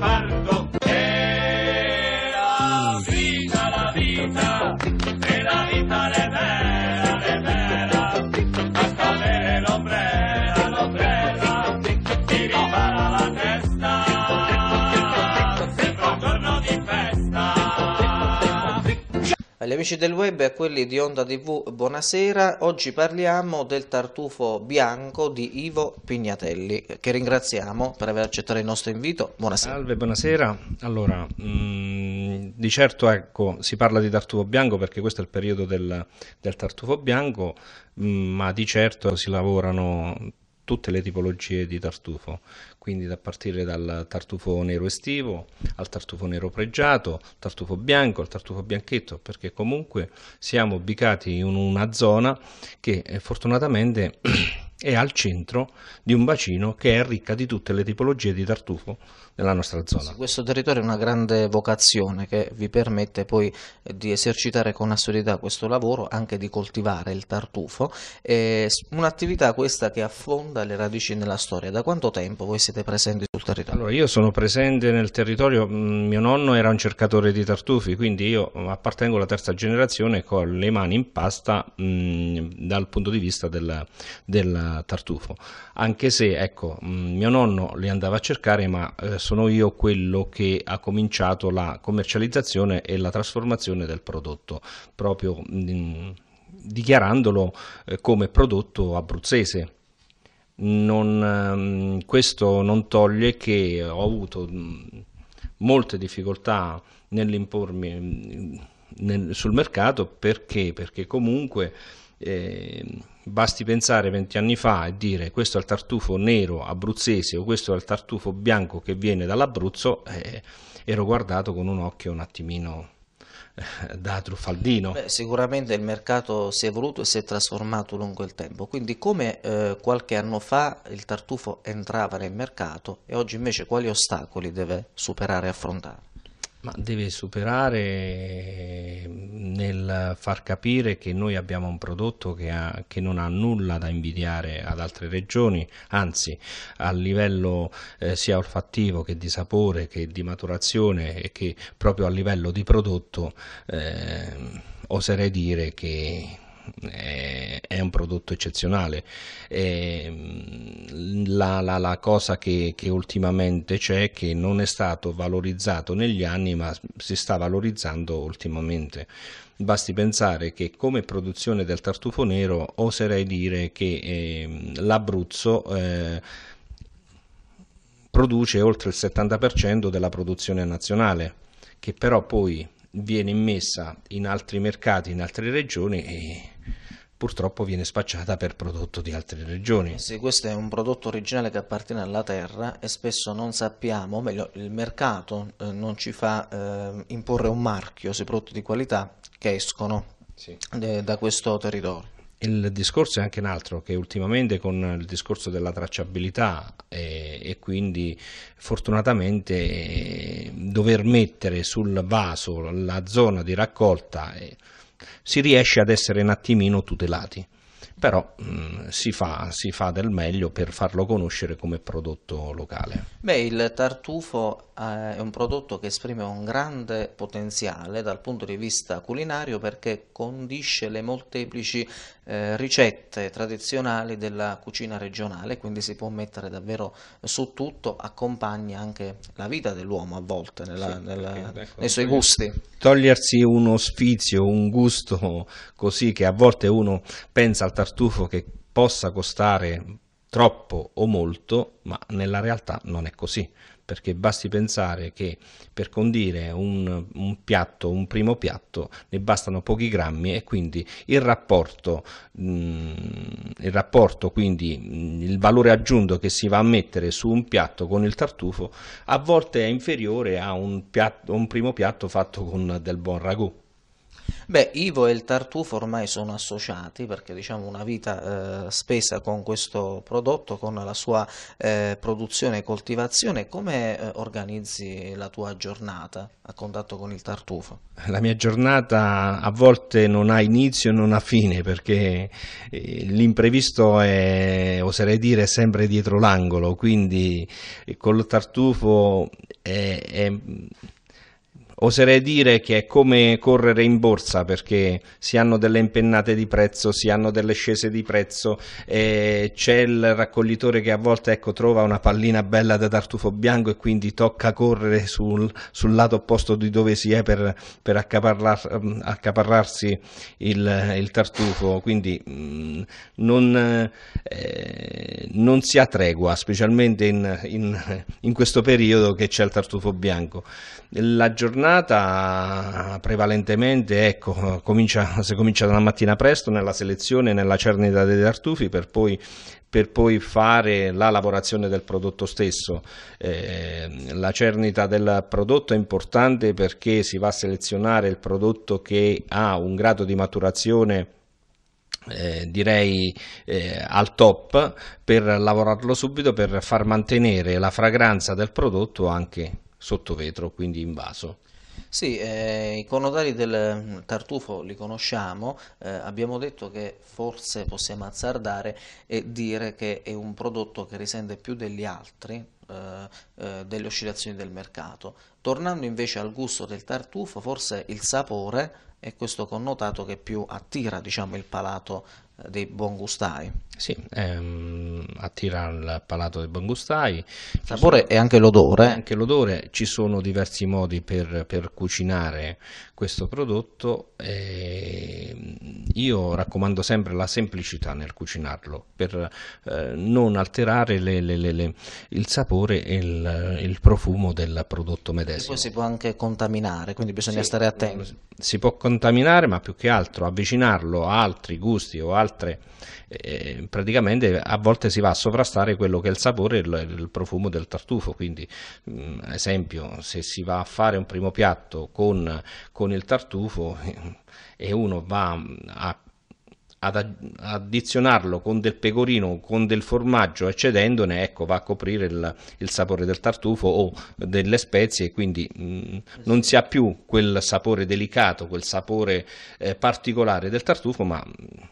reparto. Agli amici del web e a quelli di Onda TV, buonasera. Oggi parliamo del tartufo bianco di Ivo Pignatelli, che ringraziamo per aver accettato il nostro invito. Buonasera. Salve, buonasera. Allora, mh, mm, di certo ecco, si parla di tartufo bianco perché questo è il periodo del, del tartufo bianco, mh, mm, ma di certo si lavorano tutte le tipologie di tartufo, quindi da partire dal tartufo nero estivo al tartufo nero pregiato, tartufo bianco, al tartufo bianchetto, perché comunque siamo ubicati in una zona che eh, fortunatamente è al centro di un bacino che è ricca di tutte le tipologie di tartufo nella nostra zona. questo territorio è una grande vocazione che vi permette poi di esercitare con assurdità questo lavoro, anche di coltivare il tartufo, è un'attività questa che affonda le radici nella storia. Da quanto tempo voi siete presenti sul territorio? Allora, io sono presente nel territorio, mm, mio nonno era un cercatore di tartufi, quindi io appartengo alla terza generazione con le mani in pasta mh, mm, dal punto di vista del, della tartufo, anche se ecco, mm, mio nonno li andava a cercare, ma eh, sono io quello che ha cominciato la commercializzazione e la trasformazione del prodotto, proprio mm, dichiarandolo eh, come prodotto abruzzese. Non, mm, questo non toglie che ho avuto molte difficoltà nell'impormi nel, sul mercato perché? perché comunque eh, basti pensare 20 anni fa e dire questo è il tartufo nero abruzzese o questo è il tartufo bianco che viene dall'Abruzzo, eh, ero guardato con un occhio un attimino eh, da truffaldino. Beh, sicuramente il mercato si è evoluto e si è trasformato lungo il tempo, quindi come eh, qualche anno fa il tartufo entrava nel mercato e oggi invece quali ostacoli deve superare e affrontare? Ma deve superare ehm, nel far capire che noi abbiamo un prodotto che, ha, che non ha nulla da invidiare ad altre regioni, anzi a livello eh, sia olfattivo che di sapore che di maturazione e che proprio a livello di prodotto eh, oserei dire che è, un prodotto eccezionale. Mm, la, la, la, cosa che, che ultimamente c'è è che non è stato valorizzato negli anni, ma si sta valorizzando ultimamente. Basti pensare che come produzione del tartufo nero oserei dire che eh, l'Abruzzo eh, produce oltre il 70% della produzione nazionale, che però poi viene immessa in altri mercati, in altre regioni e purtroppo viene spacciata per prodotto di altre regioni. Sì, questo è un prodotto originale che appartiene alla terra e spesso non sappiamo, o meglio il mercato eh, non ci fa eh, imporre un marchio sui prodotti di qualità che escono sì. de, da questo territorio il discorso è anche un altro, che ultimamente con il discorso della tracciabilità eh, e quindi fortunatamente eh, dover mettere sul vaso la zona di raccolta eh, si riesce ad essere un attimino tutelati però mh, mm, si, fa, si, fa, del meglio per farlo conoscere come prodotto locale. Beh, il tartufo eh, è un prodotto che esprime un grande potenziale dal punto di vista culinario perché condisce le molteplici eh, ricette tradizionali della cucina regionale, quindi si può mettere davvero su tutto, accompagna anche la vita dell'uomo a volte nella, sì, nella, ecco, nei suoi gusti. Togliersi uno sfizio, un gusto così che a volte uno pensa al tartufo tartufo che possa costare troppo o molto, ma nella realtà non è così, perché basti pensare che per condire un, un, piatto, un primo piatto, ne bastano pochi grammi e quindi il rapporto, mh, mm, il rapporto, quindi mm, il valore aggiunto che si va a mettere su un piatto con il tartufo a volte è inferiore a un, piatto, un primo piatto fatto con del buon ragù. Beh, Ivo e il tartufo ormai sono associati perché diciamo una vita eh, spesa con questo prodotto, con la sua eh, produzione e coltivazione. Come eh, organizzi la tua giornata a contatto con il tartufo? La mia giornata a volte non ha inizio e non ha fine perché eh, l'imprevisto è, oserei dire, sempre dietro l'angolo, quindi eh, col tartufo è, è oserei dire che è come correre in borsa perché si hanno delle impennate di prezzo, si hanno delle scese di prezzo, eh, c'è il raccoglitore che a volte ecco, trova una pallina bella da tartufo bianco e quindi tocca correre sul, sul lato opposto di dove si è per, per accaparrar, accaparrarsi il, il, tartufo, quindi mh, non, eh, non, si ha tregua, specialmente in, in, in questo periodo che c'è il tartufo bianco. La giornata giornata prevalentemente, ecco, comincia, si comincia dalla mattina presto nella selezione, nella cernita dei tartufi per poi per poi fare la lavorazione del prodotto stesso. Eh, la cernita del prodotto è importante perché si va a selezionare il prodotto che ha un grado di maturazione eh, direi eh, al top per lavorarlo subito per far mantenere la fragranza del prodotto anche sotto vetro, quindi in vaso. Sì, eh, i connotari del mm, tartufo li conosciamo, eh, abbiamo detto che forse possiamo azzardare e dire che è un prodotto che risente più degli altri eh, eh, delle oscillazioni del mercato. Tornando invece al gusto del tartufo, forse il sapore è questo connotato che più attira diciamo, il palato eh, dei buon gustai. Sì, ehm, attira il palato dei buon gustai. Il sapore sono, e anche l'odore. Anche l'odore, ci sono diversi modi per, per cucinare questo prodotto. Ehm, io raccomando sempre la semplicità nel cucinarlo per eh, non alterare le, le, le, il sapore sapore e il, il profumo del prodotto medesimo. E poi si può anche contaminare, quindi bisogna sì, stare attenti. Si può contaminare, ma più che altro avvicinarlo a altri gusti o altre... Eh, praticamente a volte si va a sovrastare quello che è il sapore e il, il, profumo del tartufo, quindi mh, mm, ad esempio se si va a fare un primo piatto con, con il tartufo e uno va a ad addizionarlo con del pecorino, con del formaggio eccedendone, ecco, va a coprire il, il sapore del tartufo o delle spezie e quindi mh, mm, non si ha più quel sapore delicato, quel sapore eh, particolare del tartufo, ma mm,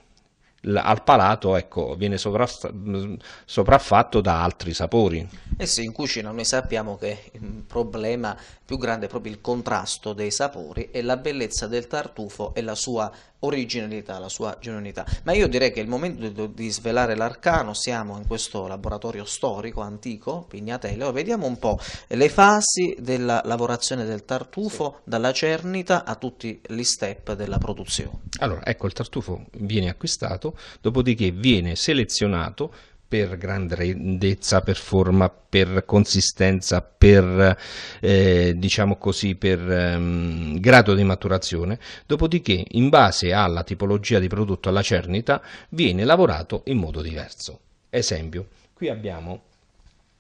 al palato ecco, viene sopraffatto da altri sapori. E eh sì, in cucina noi sappiamo che il problema più grande è proprio il contrasto dei sapori e la bellezza del tartufo e la sua originalità, la sua genuinità. Ma io direi che è il momento di, svelare l'arcano, siamo in questo laboratorio storico antico, Pignatello, vediamo un po' le fasi della lavorazione del tartufo sì. dalla cernita a tutti gli step della produzione. Allora, ecco, il tartufo viene acquistato dopodiché viene selezionato per grande rendezza, per forma, per consistenza, per, eh, diciamo così, per ehm, grado di maturazione, dopodiché in base alla tipologia di prodotto, alla cernita, viene lavorato in modo diverso. Esempio, qui abbiamo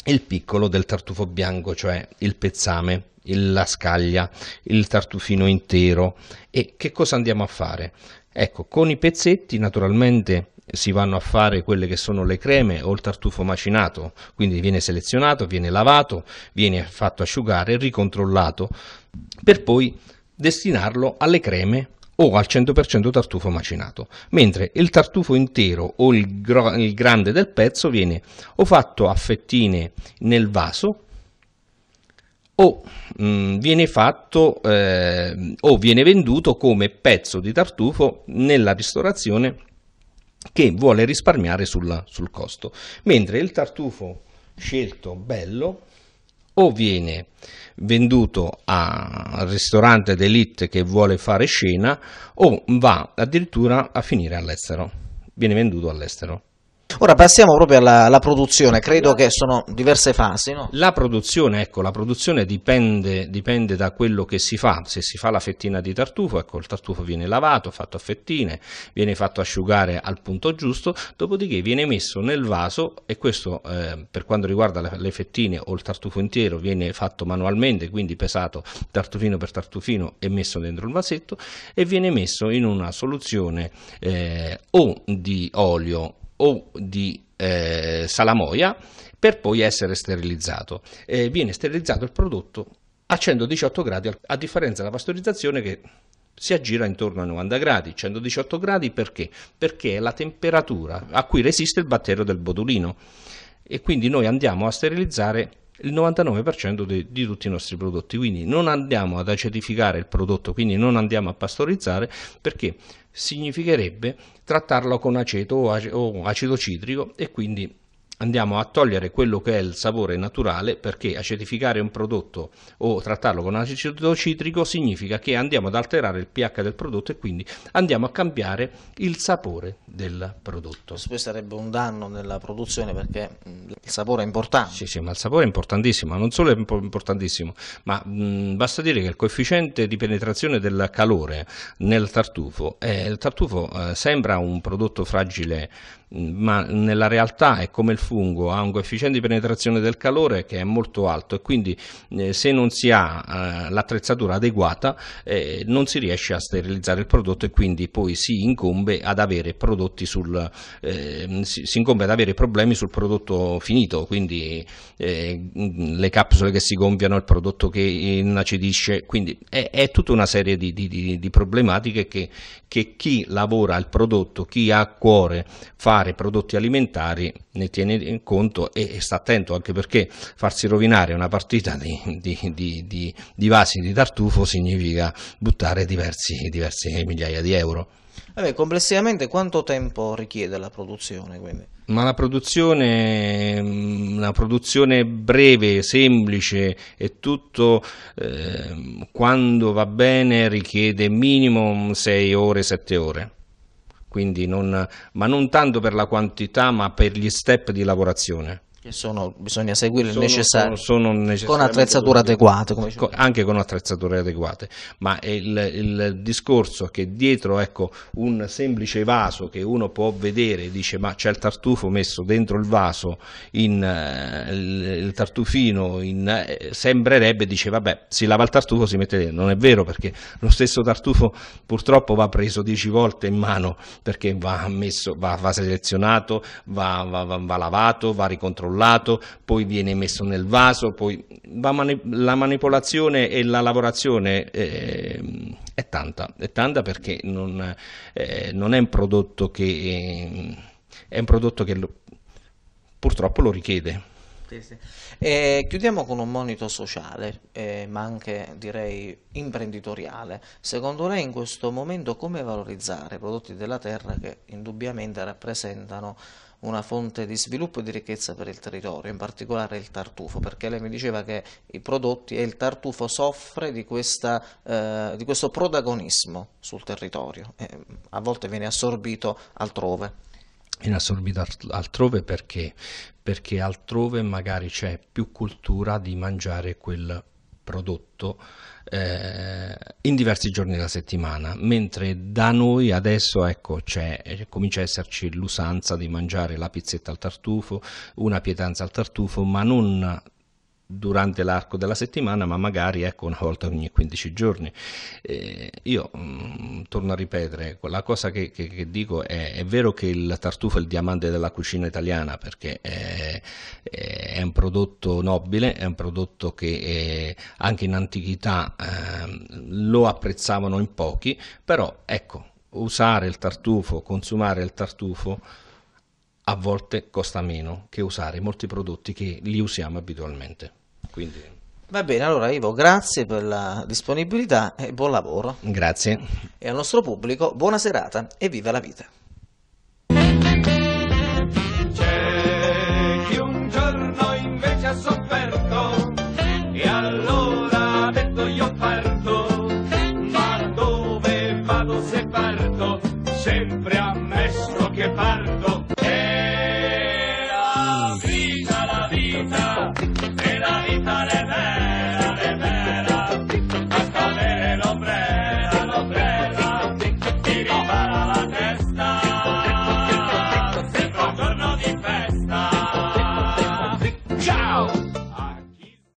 il piccolo del tartufo bianco, cioè il pezzame, la scaglia, il tartufino intero e che cosa andiamo a fare? Ecco, con i pezzetti naturalmente si vanno a fare quelle che sono le creme o il tartufo macinato, quindi viene selezionato, viene lavato, viene fatto asciugare, ricontrollato, per poi destinarlo alle creme o al 100% tartufo macinato, mentre il tartufo intero o il, il grande del pezzo viene o fatto a fettine nel vaso o mh, mm, viene fatto eh, o viene venduto come pezzo di tartufo nella ristorazione che vuole risparmiare sulla, sul costo, mentre il tartufo scelto bello o viene venduto al ristorante d'elite che vuole fare scena o va addirittura a finire all'estero, viene venduto all'estero. Ora passiamo proprio alla, alla produzione, credo che sono diverse fasi. No? La produzione, ecco, la produzione dipende, dipende, da quello che si fa, se si fa la fettina di tartufo, ecco, il tartufo viene lavato, fatto a fettine, viene fatto asciugare al punto giusto, dopodiché viene messo nel vaso e questo eh, per quanto riguarda le, le fettine o il tartufo intero viene fatto manualmente, quindi pesato tartufino per tartufino e messo dentro il vasetto e viene messo in una soluzione eh, o di olio o di eh, salamoia per poi essere sterilizzato. Eh, viene sterilizzato il prodotto a 118 gradi, a differenza della pastorizzazione che si aggira intorno a 90 gradi. 118 gradi perché? Perché è la temperatura a cui resiste il batterio del botulino e quindi noi andiamo a sterilizzare il 99% di, di, tutti i nostri prodotti. Quindi non andiamo ad acetificare il prodotto, quindi non andiamo a pastorizzare perché significherebbe trattarlo con aceto o, ace, o acido citrico e quindi andiamo a togliere quello che è il sapore naturale perché acidificare un prodotto o trattarlo con acido citrico significa che andiamo ad alterare il pH del prodotto e quindi andiamo a cambiare il sapore del prodotto. Questo sarebbe un danno nella produzione perché mm, il sapore è importante. Sì, sì, ma il sapore è importantissimo, non solo è importantissimo, ma mh, mm, basta dire che il coefficiente di penetrazione del calore nel tartufo, eh, il tartufo eh, sembra un prodotto fragile ma nella realtà è come il fungo, ha un coefficiente di penetrazione del calore che è molto alto e quindi eh, se non si ha eh, l'attrezzatura adeguata eh, non si riesce a sterilizzare il prodotto e quindi poi si incombe ad avere, sul, ehm, si, si incombe ad avere problemi sul prodotto finito, quindi eh, mm, le capsule che si gonfiano, il prodotto che inacidisce, quindi è, è tutta una serie di, di, di, di problematiche che, che chi lavora il prodotto, chi ha a cuore fa vari prodotti alimentari ne tiene in conto e, e sta attento anche perché farsi rovinare una partita di, di, di, di vasi di tartufo significa buttare diversi, diversi migliaia di euro. Vabbè, complessivamente quanto tempo richiede la produzione? Quindi? Ma la produzione, una mm, produzione breve, semplice e tutto eh, quando va bene richiede minimo 6 ore, 7 ore non, ma non tanto per la quantità ma per gli step di lavorazione. Che sono, bisogna seguire sono, il necessario sono, sono con attrezzature adeguate. Con, anche con attrezzature adeguate, ma il, il, discorso che dietro ecco, un semplice vaso che uno può vedere e dice ma c'è il tartufo messo dentro il vaso, in, eh, il, il, tartufino, in, eh, sembrerebbe dice vabbè si lava il tartufo, si mette dentro, non è vero perché lo stesso tartufo purtroppo va preso dieci volte in mano perché va, messo, va, va selezionato, va, va lavato, va ricontrollato frullato, poi viene messo nel vaso, poi mani la manipolazione e la lavorazione eh, è tanta, è tanta perché non, eh, non è un prodotto che, eh, è un prodotto che lo, purtroppo lo richiede. Sì, eh, chiudiamo con un monito sociale, eh, ma anche direi imprenditoriale. Secondo lei in questo momento come valorizzare i prodotti della terra che indubbiamente rappresentano una fonte di sviluppo e di ricchezza per il territorio, in particolare il tartufo, perché lei mi diceva che i prodotti e il tartufo soffre di, questa, eh, di questo protagonismo sul territorio, eh, a volte viene assorbito altrove. Viene assorbito altrove perché? Perché altrove magari c'è più cultura di mangiare quel prodotto eh, in diversi giorni della settimana, mentre da noi adesso ecco, c'è, eh, comincia a esserci l'usanza di mangiare la pizzetta al tartufo, una pietanza al tartufo, ma non durante l'arco della settimana, ma magari ecco, una volta ogni 15 giorni. Eh, io mh, mm, torno a ripetere, ecco, la cosa che, che, che dico è, è, vero che il tartufo è il diamante della cucina italiana perché è, è un prodotto nobile, è un prodotto che è, eh, anche in antichità eh, lo apprezzavano in pochi, però ecco, usare il tartufo, consumare il tartufo, a volte costa meno che usare molti prodotti che li usiamo abitualmente. Quindi... Va bene, allora Ivo, grazie per la disponibilità e buon lavoro. Grazie. E al nostro pubblico buona serata e viva la vita.